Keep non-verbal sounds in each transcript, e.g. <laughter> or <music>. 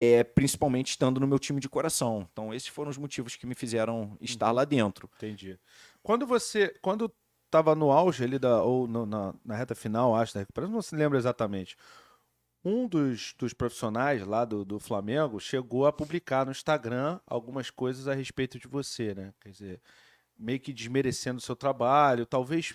é, principalmente estando no meu time de coração. Então, esses foram os motivos que me fizeram estar uhum. lá dentro. Entendi. Quando você. Quando estava no auge ali, da, ou no, na, na, reta final, acho, da né, recuperação, não se lembra exatamente. Um dos, dos profissionais lá do, do Flamengo chegou a publicar no Instagram algumas coisas a respeito de você, né? Quer dizer, meio que desmerecendo o seu trabalho, talvez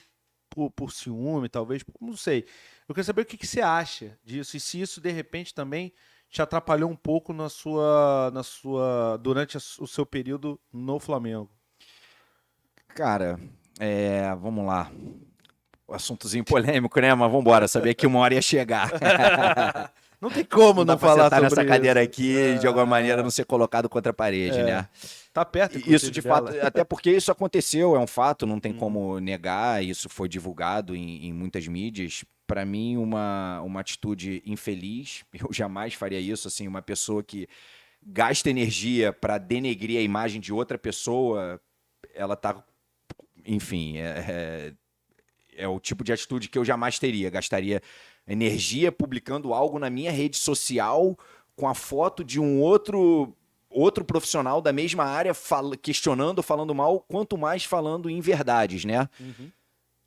por, por ciúme, talvez, não sei. Eu quero saber o que, que você acha disso e se isso, de repente, também te atrapalhou um pouco na sua, na sua, durante o seu período no Flamengo? Cara, é, vamos lá. Assuntozinho polêmico, né? Mas vamos embora. Sabia que uma hora ia chegar. <laughs> Não tem como não, não falar sobre nessa isso. cadeira aqui é, de alguma maneira não ser colocado contra a parede, é. né? Tá perto. Isso de dela. fato, até porque isso aconteceu, é um fato, não tem hum. como negar. Isso foi divulgado em, em muitas mídias. Para mim, uma, uma atitude infeliz. <laughs> Eu jamais faria isso. Assim, uma pessoa que gasta energia para denegrir a imagem de outra pessoa, ela tá enfim, é, é é o tipo de atitude que eu jamais teria. Gastaria energia publicando algo na minha rede social com a foto de um outro outro profissional da mesma área questionando, falando mal, quanto mais falando em verdades, né? Uhum.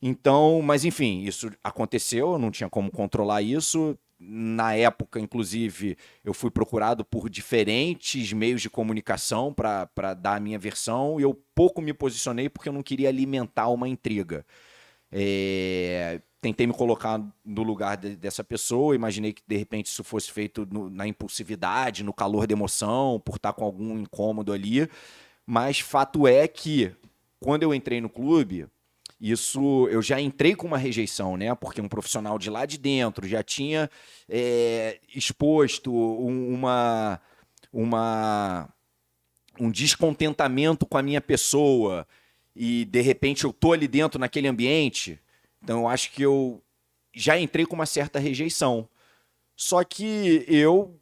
Então, mas enfim, isso aconteceu, não tinha como controlar isso. Na época, inclusive, eu fui procurado por diferentes meios de comunicação para dar a minha versão e eu pouco me posicionei porque eu não queria alimentar uma intriga. É, tentei me colocar no lugar de, dessa pessoa, imaginei que de repente isso fosse feito no, na impulsividade, no calor da emoção, por estar com algum incômodo ali. Mas fato é que quando eu entrei no clube, isso eu já entrei com uma rejeição, né? Porque um profissional de lá de dentro já tinha é, exposto um, uma, uma, um descontentamento com a minha pessoa e de repente eu tô ali dentro naquele ambiente, então eu acho que eu já entrei com uma certa rejeição. Só que eu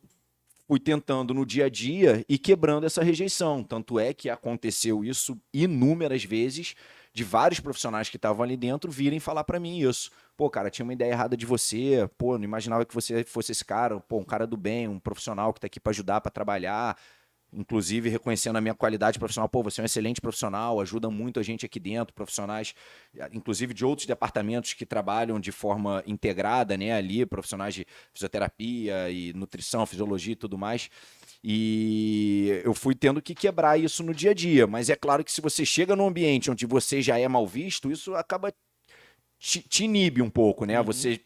fui tentando no dia a dia e quebrando essa rejeição. Tanto é que aconteceu isso inúmeras vezes de vários profissionais que estavam ali dentro virem falar para mim isso. Pô, cara, tinha uma ideia errada de você. Pô, não imaginava que você fosse esse cara. Pô, um cara do bem, um profissional que tá aqui para ajudar, para trabalhar inclusive reconhecendo a minha qualidade profissional. Pô, você é um excelente profissional, ajuda muito a gente aqui dentro, profissionais, inclusive de outros departamentos que trabalham de forma integrada, né, ali, profissionais de fisioterapia e nutrição, fisiologia e tudo mais. E eu fui tendo que quebrar isso no dia a dia. Mas é claro que se você chega num ambiente onde você já é mal visto, isso acaba te, te inibe um pouco, né? Uhum. Você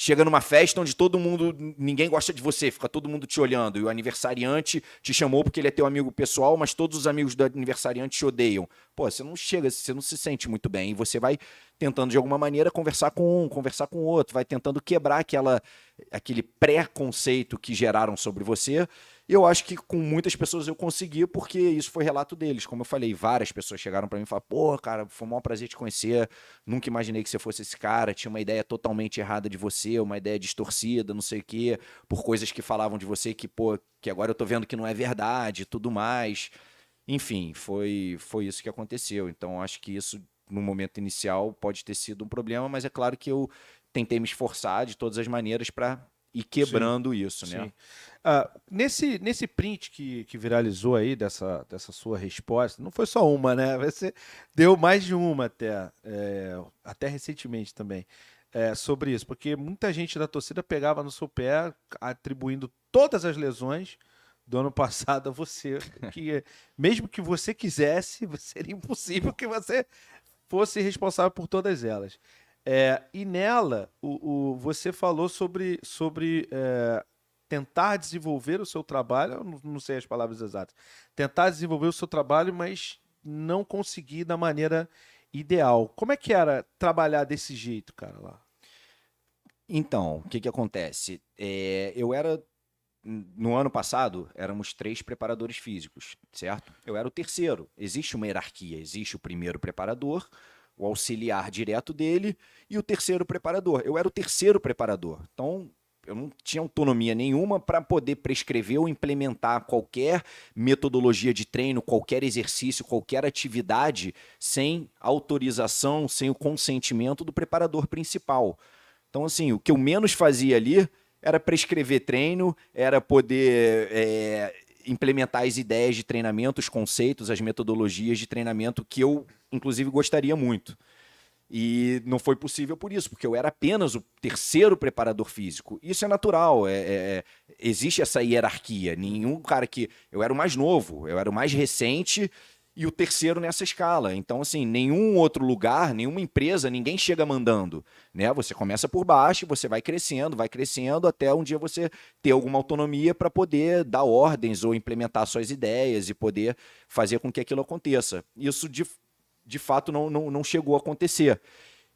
chega numa festa onde todo mundo, ninguém gosta de você, fica todo mundo te olhando. E o aniversariante te chamou porque ele é teu amigo pessoal, mas todos os amigos do aniversariante te odeiam. Pô, você não chega, você não se sente muito bem. E você vai tentando, de alguma maneira, conversar com um, conversar com o outro, vai tentando quebrar aquela, aquele pré-conceito que geraram sobre você e eu acho que com muitas pessoas eu consegui, porque isso foi relato deles. Como eu falei, várias pessoas chegaram para mim e falaram: pô, cara, foi um maior prazer te conhecer. Nunca imaginei que você fosse esse cara. Tinha uma ideia totalmente errada de você, uma ideia distorcida, não sei o quê, por coisas que falavam de você que, pô, que agora eu tô vendo que não é verdade tudo mais. Enfim, foi, foi isso que aconteceu. Então, acho que isso, no momento inicial, pode ter sido um problema, mas é claro que eu tentei me esforçar de todas as maneiras para ir quebrando sim, isso, né? Sim. Ah, nesse, nesse print que, que viralizou aí dessa, dessa sua resposta, não foi só uma, né? <laughs> Você deu mais de uma até, é, até recentemente também, é, sobre isso, porque muita gente da torcida pegava no seu pé, atribuindo todas as lesões do ano <laughs> passado a você, que mesmo que você quisesse, <laughs> seria impossível que você fosse responsável por todas elas. É, e nela, o, o, você falou sobre, sobre é, tentar desenvolver o seu trabalho, eu não, não sei as palavras exatas, tentar desenvolver o seu trabalho, mas não conseguir da maneira ideal. Como é que era trabalhar desse jeito, cara, lá? Então, o que que acontece? É, eu era no ano passado, éramos três preparadores físicos, certo? Eu era o terceiro. Existe uma hierarquia, existe o primeiro preparador, o auxiliar direto dele e o terceiro preparador. Eu era o terceiro preparador. Então, eu não tinha autonomia nenhuma para poder prescrever ou implementar qualquer metodologia de treino, qualquer exercício, qualquer atividade sem autorização, sem o consentimento do preparador principal. Então, assim, o que eu menos fazia ali era prescrever treino, era poder é, implementar as ideias de treinamento, os conceitos, as metodologias de treinamento que eu, inclusive, gostaria muito. E não foi possível por isso, porque eu era apenas o terceiro preparador físico. Isso é natural, é, é, é, existe essa hierarquia. Nenhum cara que. Eu era o mais novo, eu era o mais recente e o terceiro nessa escala. Então, assim, nenhum outro lugar, nenhuma empresa, ninguém chega mandando. né? Você começa por baixo, você vai crescendo, vai crescendo, até um dia você ter alguma autonomia para poder dar ordens ou implementar suas ideias e poder fazer com que aquilo aconteça. Isso de de fato não, não, não chegou a acontecer.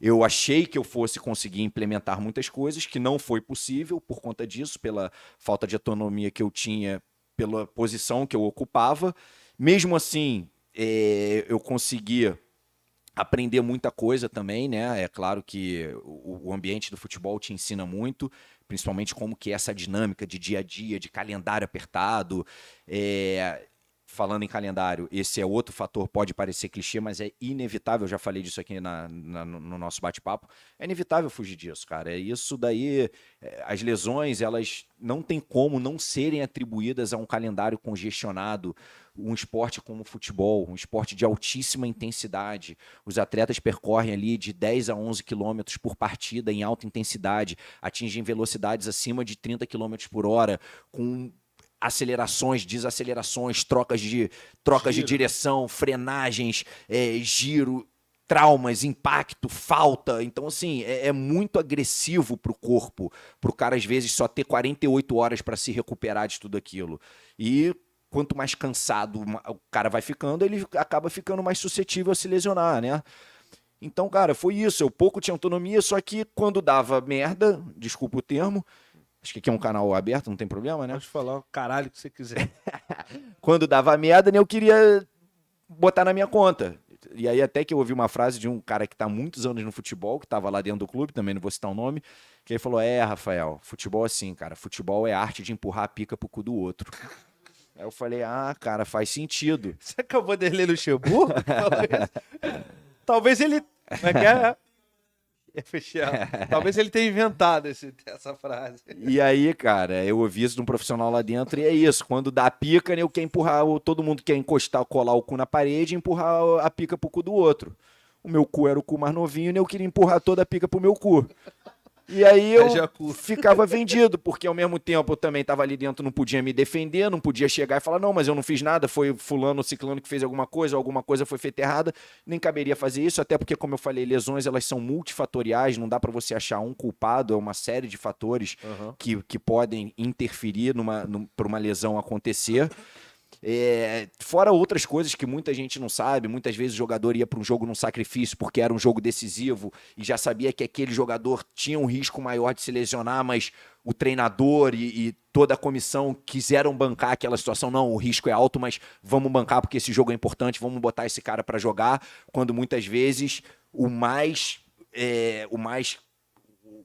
Eu achei que eu fosse conseguir implementar muitas coisas, que não foi possível por conta disso, pela falta de autonomia que eu tinha, pela posição que eu ocupava. Mesmo assim, é, eu consegui aprender muita coisa também, né? É claro que o, o ambiente do futebol te ensina muito, principalmente como que é essa dinâmica de dia a dia, de calendário apertado. É, falando em calendário, esse é outro fator, pode parecer clichê, mas é inevitável, já falei disso aqui na, na, no nosso bate-papo, é inevitável fugir disso, cara. É isso daí, é, as lesões, elas não tem como não serem atribuídas a um calendário congestionado, um esporte como o futebol, um esporte de altíssima intensidade. Os atletas percorrem ali de 10 a 11 quilômetros por partida em alta intensidade, atingem velocidades acima de 30 quilômetros por hora, com acelerações, desacelerações, trocas de, trocas giro. de direção, frenagens, é, giro, traumas, impacto, falta. Então, assim, é, é muito agressivo para o corpo, para o cara, às vezes, só ter 48 horas para se recuperar de tudo aquilo. E quanto mais cansado o cara vai ficando, ele acaba ficando mais suscetível a se lesionar, né? Então, cara, foi isso. Eu pouco tinha autonomia, só que quando dava merda, desculpa o termo, Acho que aqui é um canal aberto, não tem problema, né? Pode falar o caralho que você quiser. <laughs> Quando dava merda, né, eu queria botar na minha conta. E aí até que eu ouvi uma frase de um cara que está muitos anos no futebol, que estava lá dentro do clube, também não vou citar o nome, que ele falou: "É, Rafael, futebol é assim, cara. Futebol é arte de empurrar a pica pro cu do outro". <laughs> Aí eu falei: "Ah, cara, faz sentido". Você acabou de ler no Luxemburgo? <laughs> Talvez ele Como é que é? <laughs> É, é. Talvez ele tenha inventado esse, essa frase. E aí, cara, eu ouvi isso de um profissional lá dentro e é isso. Quando dá a pica, né, eu quero empurrar, todo mundo quer encostar, colar o cu na parede e empurrar a pica pro cu do outro. O meu cu era o cu mais novinho e né, eu queria empurrar toda a pica pro meu cu. E aí eu é ficava vendido, porque ao mesmo tempo eu também estava ali dentro, não podia me defender, não podia chegar e falar, não, mas eu não fiz nada, foi fulano ou ciclano que fez alguma coisa, alguma coisa foi feita errada, nem caberia fazer isso, até porque, como eu falei, lesões elas são multifatoriais, não dá para você achar um culpado, é uma série de fatores uhum. que, que podem interferir numa, num, para uma lesão acontecer. É, fora outras coisas que muita gente não sabe, muitas vezes o jogador ia para um jogo num sacrifício porque era um jogo decisivo e já sabia que aquele jogador tinha um risco maior de se lesionar, mas o treinador e, e, toda a comissão quiseram bancar aquela situação. Não, o risco é alto, mas vamos bancar porque esse jogo é importante, vamos botar esse cara para jogar. Quando muitas vezes o mais. É, o mais.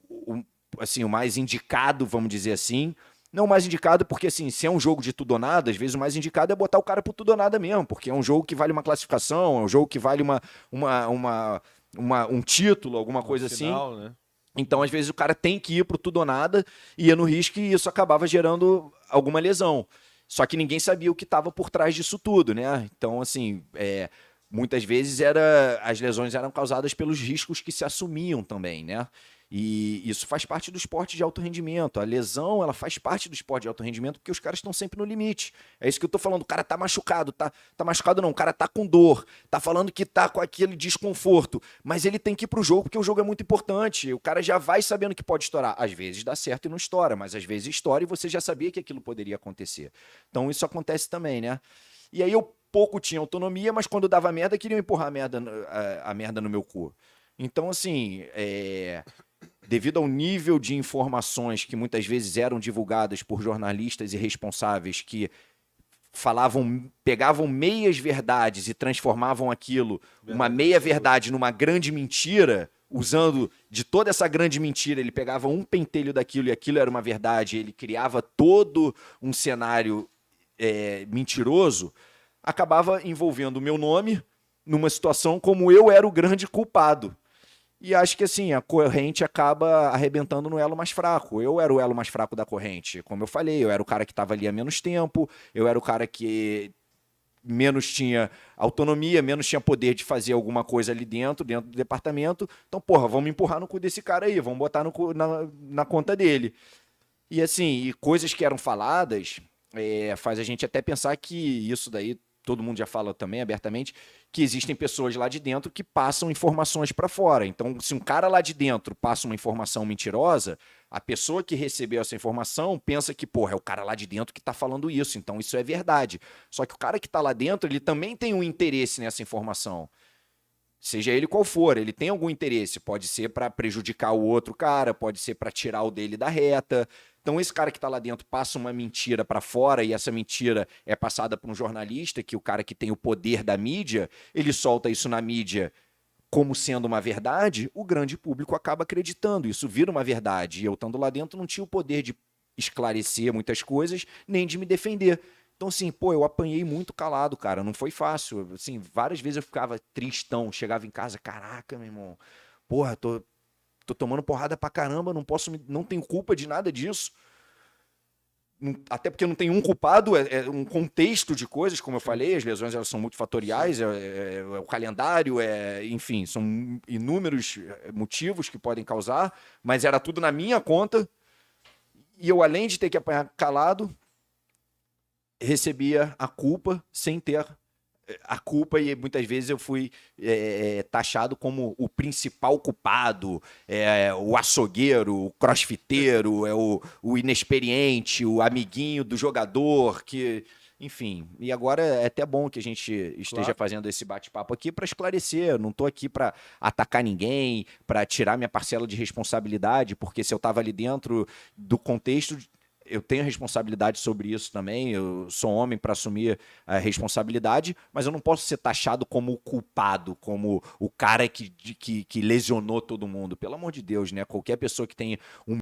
O, assim, o mais indicado, vamos dizer assim, não mais indicado, porque assim, se é um jogo de tudo ou nada, às vezes o mais indicado é botar o cara pro tudo ou nada mesmo, porque é um jogo que vale uma classificação, é um jogo que vale uma, uma, uma, uma um título, alguma coisa final, assim. Né? Então, às vezes, o cara tem que ir pro tudo ou nada, ia no risco e isso acabava gerando alguma lesão. Só que ninguém sabia o que estava por trás disso tudo, né? Então, assim, é, muitas vezes era as lesões eram causadas pelos riscos que se assumiam também, né? E isso faz parte do esporte de alto rendimento. A lesão, ela faz parte do esporte de alto rendimento porque os caras estão sempre no limite. É isso que eu tô falando. O cara tá machucado, tá, tá machucado não, o cara tá com dor, tá falando que tá com aquele desconforto, mas ele tem que ir pro jogo porque o jogo é muito importante. O cara já vai sabendo que pode estourar. Às vezes dá certo e não estoura, mas às vezes estoura e você já sabia que aquilo poderia acontecer. Então isso acontece também, né? E aí eu pouco tinha autonomia, mas quando dava merda, queriam empurrar a merda, a, a merda no meu cu. Então, assim, é devido ao nível de informações que muitas vezes eram divulgadas por jornalistas irresponsáveis que falavam, pegavam meias verdades e transformavam aquilo, uma meia verdade, numa grande mentira, usando de toda essa grande mentira, ele pegava um pentelho daquilo e aquilo era uma verdade, ele criava todo um cenário é, mentiroso, acabava envolvendo o meu nome numa situação como eu era o grande culpado. E acho que assim, a corrente acaba arrebentando no elo mais fraco. Eu era o elo mais fraco da corrente, como eu falei, eu era o cara que estava ali há menos tempo, eu era o cara que menos tinha autonomia, menos tinha poder de fazer alguma coisa ali dentro, dentro do departamento. Então, porra, vamos empurrar no cu desse cara aí, vamos botar no cu, na, na conta dele. E assim, e coisas que eram faladas é, faz a gente até pensar que isso daí todo mundo já fala também abertamente, que existem pessoas lá de dentro que passam informações para fora. Então, se um cara lá de dentro passa uma informação mentirosa, a pessoa que recebeu essa informação pensa que, porra, é o cara lá de dentro que está falando isso, então isso é verdade. Só que o cara que está lá dentro, ele também tem um interesse nessa informação. Seja ele qual for, ele tem algum interesse. Pode ser para prejudicar o outro cara, pode ser para tirar o dele da reta. Então esse cara que está lá dentro passa uma mentira para fora e essa mentira é passada por um jornalista, que é o cara que tem o poder da mídia, ele solta isso na mídia como sendo uma verdade, o grande público acaba acreditando. Isso vira uma verdade. E eu estando lá dentro não tinha o poder de esclarecer muitas coisas, nem de me defender. Então, assim, pô, eu apanhei muito calado, cara. Não foi fácil. Assim, várias vezes eu ficava tristão, chegava em casa, caraca, meu irmão, porra, tô, tô tomando porrada pra caramba, não posso, me, não tenho culpa de nada disso. Hum, até porque não tem um culpado, é, é um contexto de coisas, como eu falei, as lesões elas são multifatoriais, é, é, é o calendário, é, enfim, são inúmeros é, motivos que podem causar, mas era tudo na minha conta. E eu, além de ter que apanhar calado, recebia a culpa sem ter a culpa e muitas vezes eu fui é, taxado como o principal culpado, é, o açougueiro, o crossfiteiro, é o, o, inexperiente, o amiguinho do jogador, que enfim. E agora é até bom que a gente esteja claro. fazendo esse bate-papo aqui para esclarecer. Eu não estou aqui para atacar ninguém, para tirar minha parcela de responsabilidade, porque se eu estava ali dentro do contexto eu tenho responsabilidade sobre isso também, eu sou homem para assumir a responsabilidade, mas eu não posso ser taxado como o culpado, como o cara que, que, que lesionou todo mundo. Pelo amor de Deus, né? Qualquer pessoa que tem um